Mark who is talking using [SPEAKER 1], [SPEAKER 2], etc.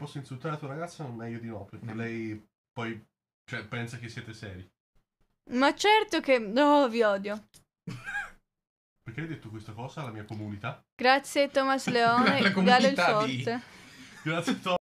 [SPEAKER 1] posso insultare la tua ragazza? Meglio di no, perché mm. lei poi cioè, pensa che siete seri.
[SPEAKER 2] Ma certo che... No, oh, vi odio.
[SPEAKER 1] Perché hai detto questa cosa alla mia comunità?
[SPEAKER 2] Grazie Thomas Leone, Gallo il Forte.
[SPEAKER 1] Grazie Thomas.